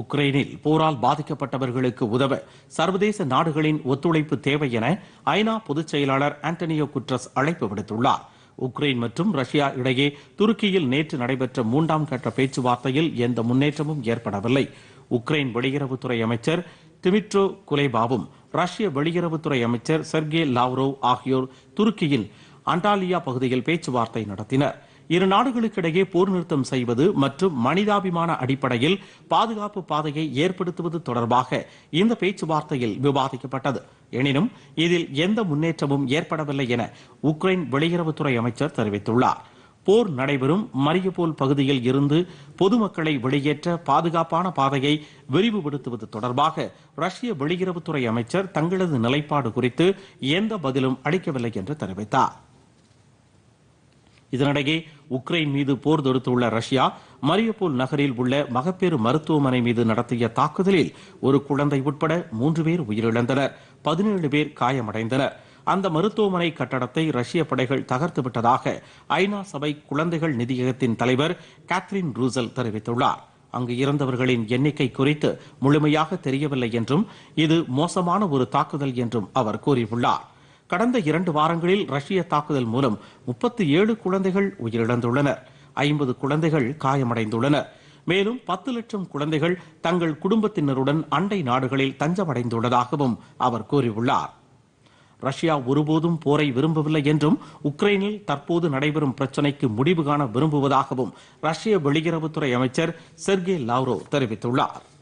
உக்ரைனில் போரால் பாதிக்கப்பட்டவர்களுக்கு உதவ சர்வதேச நாடுகளின் ஒத்துழைப்பு தேவை என ஐநா பொதுச் செயலாளர் ஆண்டனியோ குட்ரஸ் அழைப்பு விடுத்துள்ளார் உக்ரைன் மற்றும் ரஷ்யா இடையே துருக்கியில் நேற்று நடைபெற்ற மூன்றாம் கட்ட பேச்சுவார்த்தையில் எந்த முன்னேற்றமும் ஏற்படவில்லை உக்ரைன் வெளியுறவுத்துறை அமைச்சர் டிமிட்ரோ குலைபாவும் ரஷ்ய வெளியுறவுத்துறை அமைச்சர் செர்கே லாவ்ரோவ் ஆகியோர் துருக்கியின் அண்டாலியா பகுதியில் பேச்சுவார்த்தை நடத்தினர் இரு நாடுகளுக்கிடையே போர் நிறுத்தம் செய்வது மற்றும் மனிதாபிமான அடிப்படையில் பாதுகாப்பு பாதையை ஏற்படுத்துவது தொடர்பாக இந்த பேச்சுவார்த்தையில் விவாதிக்கப்பட்டது எனினும் இதில் எந்த முன்னேற்றமும் ஏற்படவில்லை என உக்ரைன் வெளியுறவுத்துறை அமைச்சர் தெரிவித்துள்ளார் போர் நடைபெறும் மரியபோல் பகுதியில் இருந்து பொதுமக்களை வெளியேற்ற பாதுகாப்பான பாதையை விரிவுபடுத்துவது தொடர்பாக ரஷ்ய வெளியுறவுத்துறை அமைச்சர் தங்களது நிலைப்பாடு குறித்து எந்த பதிலும் அளிக்கவில்லை என்று தெரிவித்தார் இதனிடையே உக்ரைன் மீது போர் தொடுத்துள்ள ரஷ்யா மரியப்பூல் நகரில் உள்ள மகப்பேறு மருத்துவமனை மீது நடத்திய தாக்குதலில் ஒரு குழந்தை உட்பட மூன்று பேர் உயிரிழந்தனர் பதினேழு பேர் காயமடைந்தனர் அந்த மருத்துவமனை கட்டடத்தை ரஷ்ய படைகள் தகர்த்து விட்டதாக ஐநா சபை குழந்தைகள் நிதியகத்தின் தலைவர் கேத்ரின் ரூசல் தெரிவித்துள்ளார் அங்கு இறந்தவர்களின் எண்ணிக்கை குறித்து முழுமையாக தெரியவில்லை என்றும் இது மோசமான ஒரு தாக்குதல் என்றும் அவர் கூறியுள்ளார் கடந்த இரண்டு வாரங்களில் ரஷ்ய தாக்குதல் மூலம் முப்பத்தி ஏழு குழந்தைகள் உயிரிழந்துள்ளனர் ஐம்பது குழந்தைகள் காயமடைந்துள்ளனர் மேலும் பத்து லட்சம் குழந்தைகள் தங்கள் குடும்பத்தினருடன் அண்டை நாடுகளில் தஞ்சமடைந்துள்ளதாகவும் அவர் கூறியுள்ளார் ரஷ்யா ஒருபோதும் போரை விரும்பவில்லை என்றும் உக்ரைனில் தற்போது நடைபெறும் பிரச்சினைக்கு முடிவு காண விரும்புவதாகவும் ரஷ்ய வெளியுறவுத்துறை அமைச்சர் செர்கே லாவ்ரோ தெரிவித்துள்ளார்